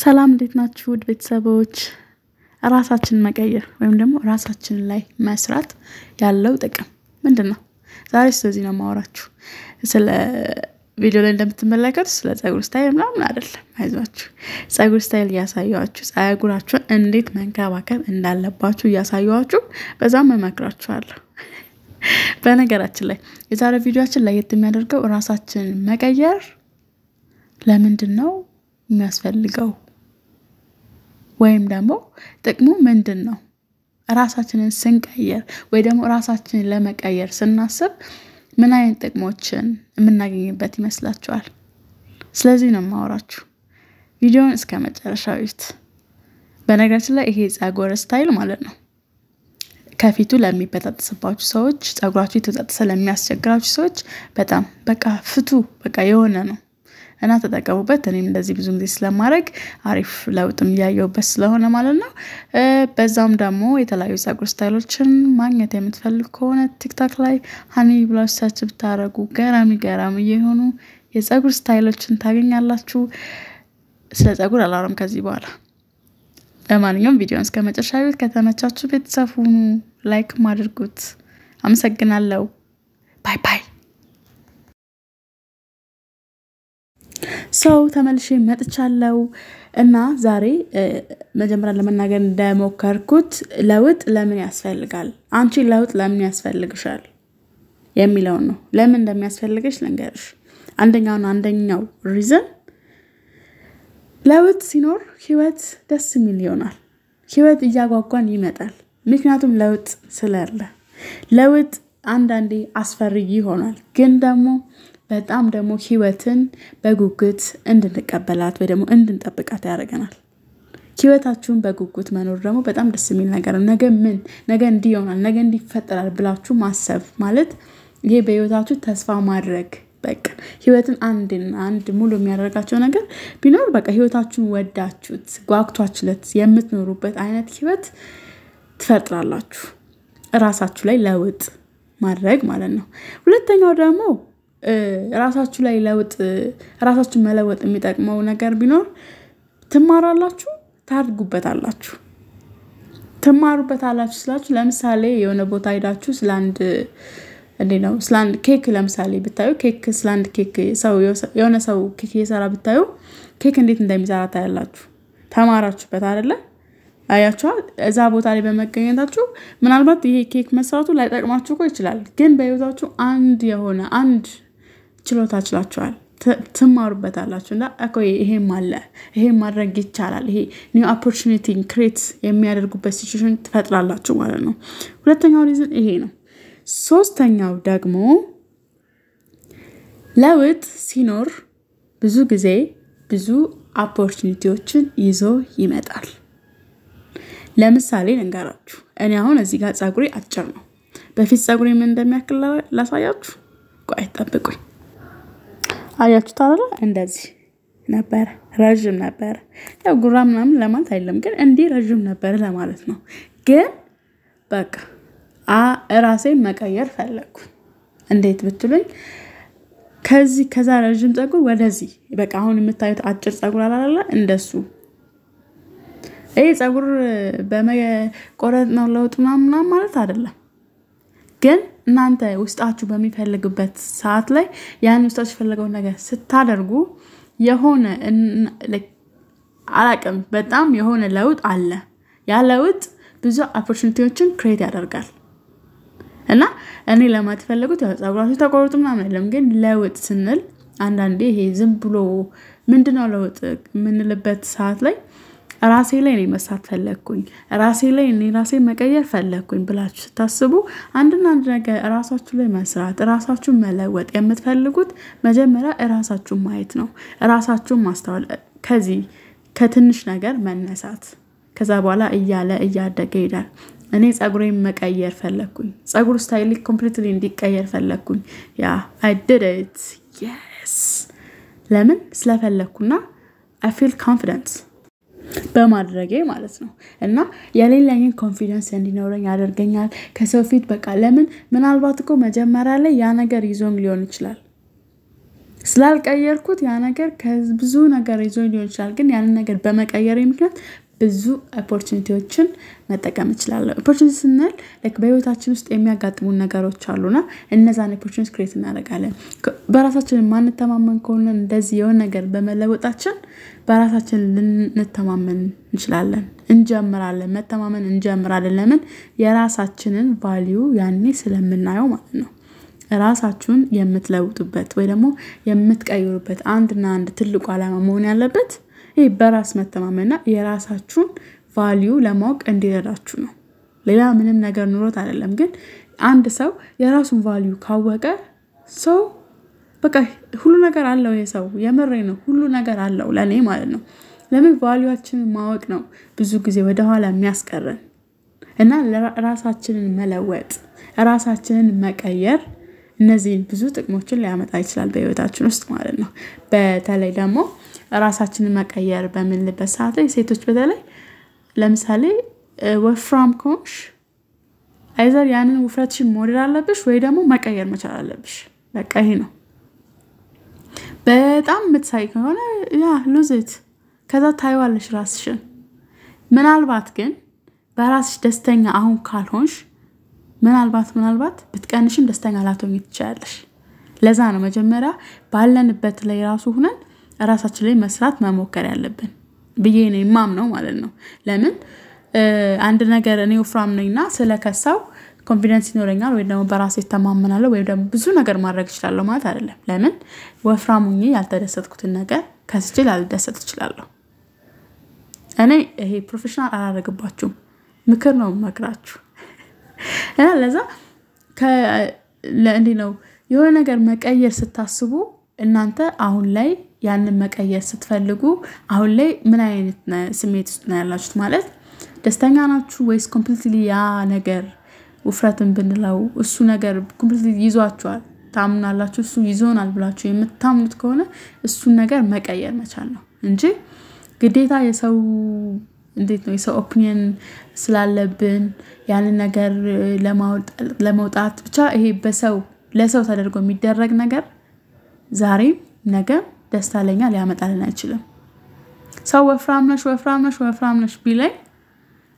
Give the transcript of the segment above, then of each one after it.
ሰላም እንዴት ናችሁ? ውድ ቤተሰቦች፣ ራሳችንን መቀየር ወይም ደግሞ ራሳችን ላይ መስራት ያለው ጥቅም ምንድን ነው? ዛሬ ስለዚህ ነው የማወራችሁ። ስለ ቪዲዮ ላይ እንደምትመለከቱ ስለ ፀጉር ስታይል ምናምን አይደለም። አይዟችሁ፣ ፀጉር ስታይል እያሳየኋችሁ ፀጉራችሁን እንዴት መንከባከብ እንዳለባችሁ እያሳየኋችሁ በዛም እመክራችኋለሁ። በነገራችን ላይ የዛሬ ቪዲዮችን ለየት የሚያደርገው ራሳችንን መቀየር ለምንድን ነው የሚያስፈልገው ወይም ደግሞ ጥቅሙ ምንድን ነው? ራሳችንን ስንቀየር ወይ ደግሞ ራሳችንን ለመቀየር ስናስብ ምን አይነት ጥቅሞችን የምናገኝበት ይመስላችኋል? ስለዚህ ነው የማወራችሁ። ቪዲዮውን እስከ መጨረሻው እዩት። በነገራችን ላይ ይሄ ጸጉር ስታይል ማለት ነው ከፊቱ ለሚበጣጠስባችሁ ሰዎች፣ ጸጉራችሁ የተበጣጠሰ ለሚያስቸግራችሁ ሰዎች በጣም በቃ ፍቱ። በቃ የሆነ ነው እና ተጠቀሙበት። እኔም እንደዚህ ብዙ ጊዜ ስለማድረግ አሪፍ ለውጥም እያየሁበት ስለሆነ ማለት ነው። በዛም ደግሞ የተለያዩ ጸጉር ስታይሎችን ማግኘት የምትፈልግ ከሆነ ቲክታክ ላይ ሀኒ ብላሽ ሰርች ብታደረጉ ገራሚ ገራሚ የሆኑ የጸጉር ስታይሎችን ታገኛላችሁ። ስለ ጸጉር አላወራም ከዚህ በኋላ። ለማንኛውም ቪዲዮን እስከ መጨረሻ ከተመቻችሁ ቤተሰብ ሁኑ፣ ላይክም አድርጉት። አመሰግናለሁ። ባይ ባይ። ሰው ተመልሼ መጥቻለሁ እና ዛሬ መጀመሪያ ለመናገር እንደሞከርኩት ለውጥ ለምን ያስፈልጋል፣ አንቺ ለውጥ ለምን ያስፈልግሻል የሚለውን ነው። ለምን እንደሚያስፈልግሽ ልንገርሽ። አንደኛውን አንደኛው ሪዝን ለውጥ ሲኖር ህይወት ደስ የሚል ይሆናል። ህይወት እያጓጓን ይመጣል። ምክንያቱም ለውጥ ስላለ። ለውጥ አንዳንዴ አስፈሪ ይሆናል፣ ግን ደግሞ በጣም ደግሞ ህይወትን በጉጉት እንድንቀበላት ወይ ደግሞ እንድንጠብቃት ያደርገናል። ህይወታችሁን በጉጉት መኖር ደግሞ በጣም ደስ የሚል ነገር ነው። ነገ ምን ነገ እንዲህ ይሆናል፣ ነገ እንዲህ ይፈጠራል ብላችሁ ማሰብ ማለት ይሄ በህይወታችሁ ተስፋ ማድረግ በቃ ህይወትን አንድና አንድ ሙሉ የሚያደርጋቸው ነገር ቢኖር በቃ ህይወታችሁን ወዳችሁት ጓግቷችለት የምትኖሩበት አይነት ህይወት ትፈጥራላችሁ። እራሳችሁ ላይ ለውጥ ማድረግ ማለት ነው። ሁለተኛው ደግሞ ራሳችሁ ላይ ለውጥ ራሳችሁ መለወጥ የሚጠቅመው ነገር ቢኖር ትማራላችሁ፣ ታድጉበታላችሁ። ትማሩበታላችሁ ስላችሁ ለምሳሌ የሆነ ቦታ ሄዳችሁ ስለ አንድ እንዴ ነው ስለ አንድ ኬክ ለምሳሌ ብታዩ ኬክ ስለ አንድ ኬክ ሰው የሆነ ሰው ኬክ እየሰራ ብታዩ ኬክ እንዴት እንደሚሰራ ታያላችሁ። ተማራችሁበት አይደለ? አያችኋል። እዛ ቦታ ላይ በመገኘታችሁ ምናልባት ይሄ ኬክ መስራቱ ላይጠቅማችሁ እኮ ይችላል፣ ግን በህይወታችሁ አንድ የሆነ አንድ ችሎታ ችላችኋል ትማሩበታላችሁ እና እኮ ይሄም አለ ይሄ ማድረግ ይቻላል። ይሄ ኒው ኦፖርቹኒቲ ክሬት የሚያደርጉበት ሲቹዌሽን ትፈጥራላችሁ ማለት ነው። ሁለተኛው ሪዝን ይሄ ነው። ሶስተኛው ደግሞ ለውጥ ሲኖር ብዙ ጊዜ ብዙ ኦፖርቹኒቲዎችን ይዞ ይመጣል። ለምሳሌ ልንገራችሁ። እኔ አሁን እዚህ ጋር ፀጉሬ አጭር ነው። በፊት ፀጉሬ ምን እንደሚያክል ላሳያችሁ። ቆይ ጠብቁኝ። አያችሁት አይደለ? እንደዚህ ነበረ፣ ረዥም ነበረ። ያው ጉራ ምናምን ለማለት አይደለም፣ ግን እንዲህ ረዥም ነበረ ለማለት ነው። ግን በቃ ራሴን መቀየር ፈለግኩ። እንዴት ብትሉኝ ከዚህ ከዛ ረዥም ፀጉር ወደዚህ በቃ አሁን የምታዩት አጭር ፀጉር አላላለ እንደሱ ይህ ፀጉር በመቆረጥ ነው ለውጥ ምናምን ማለት አይደለም ግን እናንተ ውስጣችሁ በሚፈልግበት ሰዓት ላይ ያን ውስጣችሁ የፈለገውን ነገር ስታደርጉ የሆነ አላቅም በጣም የሆነ ለውጥ አለ። ያ ለውጥ ብዙ ኦፖርቹኒቲዎችን ክሬት ያደርጋል። እና እኔ ለማት የፈለጉት ፀጉራችሁ ተቆርጡ ምናምን አይደለም፣ ግን ለውጥ ስንል አንዳንዴ ይሄ ዝም ብሎ ምንድነው ለውጥ የምንልበት ሰዓት ላይ ራሴ ላይ እኔ መስራት ፈለግኩኝ፣ ራሴ ላይ እኔ ራሴ መቀየር ፈለግኩኝ ብላችሁ ስታስቡ አንድና አንድ ነገር ራሳችሁ ላይ መስራት፣ ራሳችሁን መለወጥ የምትፈልጉት መጀመሪያ ራሳችሁን ማየት ነው። ራሳችሁን ማስተዋል፣ ከዚህ ከትንሽ ነገር መነሳት፣ ከዛ በኋላ እያለ እያደገ ይሄዳል። እኔ ፀጉሬን መቀየር ፈለግኩኝ። ፀጉር ስታይል ኮምፕሊትሊ እንዲቀየር ፈለግኩኝ። ያ አይደደት የስ ለምን ስለፈለግኩና አይ ፊል ኮንፊደንስ በማድረጌ ማለት ነው እና የሌለኝን ኮንፊደንስ እንዲኖረኝ ያደርገኛል። ከሰው ፊት በቃ ለምን ምናልባት እኮ መጀመሪያ ላይ ያ ነገር ይዞኝ ሊሆን ይችላል ስላልቀየርኩት ያ ነገር ከብዙ ነገር ይዞ ሊሆን ይችላል። ግን ያንን ነገር በመቀየር ምክንያት ብዙ ኦፖርቹኒቲዎችን መጠቀም እንችላለን። ኦፖርቹኒቲ ስንል ላይክ በህይወታችን ውስጥ የሚያጋጥሙን ነገሮች አሉና እነዛን ኦፖርቹኒቲ ክሬት እናደርጋለን። በራሳችን የማንተማመን ከሆነ እንደዚህ የሆነ ነገር በመለወጣችን በራሳችን ልንተማመን እንችላለን፣ እንጀምራለን፣ መተማመን እንጀምራለን። ለምን የራሳችንን ቫሊዩ ያኔ ስለምናየው ማለት ነው። ራሳችሁን የምትለውጡበት ወይ ደግሞ የምትቀይሩበት አንድና አንድ ትልቁ ዓላማ መሆን ያለበት ይህ በራስ መተማመንና የራሳችሁን ቫሊዩ ለማወቅ እንዲረዳችሁ ነው። ሌላ ምንም ነገር ኑሮት አይደለም። ግን አንድ ሰው የራሱን ቫሊዩ ካወቀ ሰው በቃ ሁሉ ነገር አለው። የሰው የምሬ ነው፣ ሁሉ ነገር አለው ለእኔ ማለት ነው። ለምን ቫሊዋችንን ማወቅ ነው ብዙ ጊዜ ወደኋላ የሚያስቀረን እና ራሳችንን መለወጥ ራሳችንን መቀየር እነዚህ ብዙ ጥቅሞችን ሊያመጣ ይችላል በህይወታችን ውስጥ ማለት ነው። በተለይ ደግሞ ራሳችንን መቀየር በምንልበት ሰዓት ላይ ሴቶች በተለይ ለምሳሌ ወፍራም ከሆንሽ አይዘር ያንን ውፍረትሽን መውደድ አለብሽ ወይ ደግሞ መቀየር መቻል አለብሽ። በቃ ይሄ ነው። በጣም የምትሳይ ከሆነ ያ ሉዝት ከዛ ታይዋለሽ ራስሽን። ምናልባት ግን በራስሽ ደስተኛ አሁን ካልሆንሽ ምናልባት ምናልባት ብትቀንሽም ደስተኛ ላትሆኚ ትችላለሽ። ለዛ ነው መጀመሪያ ባለንበት ላይ ራሱ ሁነን ራሳችን ላይ መስራት መሞከር ያለብን ብዬ ነው ማም ነው ማለት ነው። ለምን አንድ ነገር እኔ ወፍራም ነኝና ስለከሳው ኮንፊደንስ ይኖረኛል ወይም ደግሞ በራሴ ይተማመናለሁ ወይም ደግሞ ብዙ ነገር ማድረግ እችላለሁ ማለት አይደለም። ለምን ወፍራሙ ያልተደሰትኩትን ነገር ከስቼ ላልደሰት እችላለሁ። እኔ ይሄ ፕሮፌሽናል አላደረግባችሁም፣ ምክር ነው መክራችሁ እና ለዛ ለእንዲህ ነው የሆነ ነገር መቀየር ስታስቡ እናንተ አሁን ላይ ያንን መቀየር ስትፈልጉ አሁን ላይ ምን አይነት ስሜት ውስጥ ነው ያላችሁት? ማለት ደስተኛ ናችሁ ወይስ ኮምፕሊትሊ ያ ነገር ውፍረትን ብንለው እሱ ነገር ኮምፕሊትሊ ይዟችኋል? ታምናላችሁ፣ እሱ ይዞናል ብላችሁ የምታምኑት ከሆነ እሱን ነገር መቀየር መቻል ነው እንጂ ግዴታ የሰው እንዴት ነው የሰው ኦፒኒየን ስላለብን ያንን ነገር ለመውጣት ብቻ ይሄ በሰው ለሰው ተደርጎ የሚደረግ ነገር ዛሬም ነገ ደስታ ለኛ ሊያመጣልን አይችልም። ሰው ወፍራም ነሽ ወፍራም ነሽ ወፍራም ነሽ ቢለኝ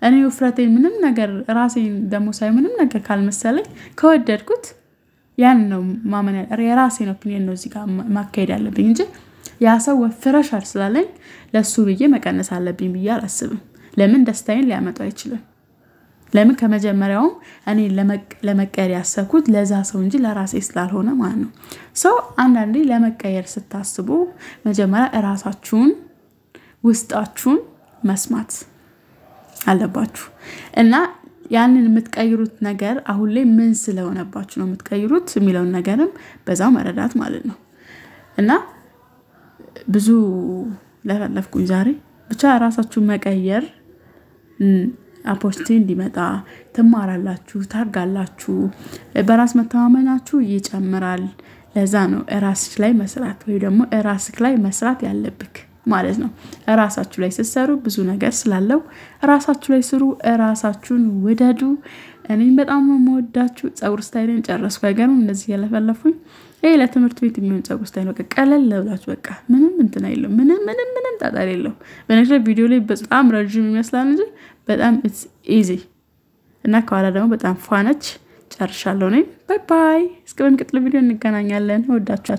እኔ ውፍረቴ ምንም ነገር ራሴን ደግሞ ሳይ ምንም ነገር ካልመሰለኝ ከወደድኩት ያን ነው ማመን የራሴን ኦፒኒየን ነው እዚህ ጋር ማካሄድ ያለብኝ እንጂ ያ ሰው ወፍረሻል ስላለኝ ለእሱ ብዬ መቀነስ አለብኝ ብዬ አላስብም። ለምን ደስታዬን ሊያመጣው አይችልም? ለምን ከመጀመሪያውም እኔ ለመቀየር ያሰብኩት ለዛ ሰው እንጂ ለራሴ ስላልሆነ ማለት ነው። ሰው አንዳንዴ ለመቀየር ስታስቡ መጀመሪያ እራሳችሁን ውስጣችሁን መስማት አለባችሁ እና ያንን የምትቀይሩት ነገር አሁን ላይ ምን ስለሆነባችሁ ነው የምትቀይሩት የሚለውን ነገርም በዛው መረዳት ማለት ነው እና ብዙ ለፈለፍኩኝ ዛሬ ብቻ ራሳችሁን መቀየር ኦፖርቹኒቲ እንዲመጣ ትማራላችሁ፣ ታርጋላችሁ በራስ መተማመናችሁ ይጨምራል። ለዛ ነው እራስሽ ላይ መስራት ወይ ደግሞ እራስክ ላይ መስራት ያለብክ ማለት ነው። እራሳችሁ ላይ ስትሰሩ ብዙ ነገር ስላለው እራሳችሁ ላይ ስሩ። እራሳችሁን ውደዱ። እኔም በጣም የምወዳችሁ ጸጉር ስታይልን ጨረስኩ። አይገርም እንደዚህ ያለፈለፉኝ። ይህ ለትምህርት ቤት የሚሆን ጸጉር ስታይል በቃ ቀለል ለብላችሁ በቃ ምንም እንትን አይለው ምንም ምንም ምንም ጣጣር የለው። በነገር ቪዲዮ ላይ በጣም ረዥም ይመስላል እንጂ በጣም ኢትስ ኢዚ እና ከኋላ ደግሞ በጣም ፏነች። ጨርሻለሁ። እኔም ባይ ባይ። እስከ በሚቀጥለው ቪዲዮ እንገናኛለን። እወዳችኋል።